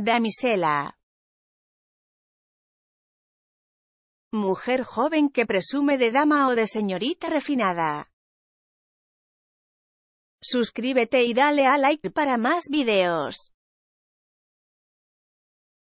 Damisela. Mujer joven que presume de dama o de señorita refinada. Suscríbete y dale a like para más videos.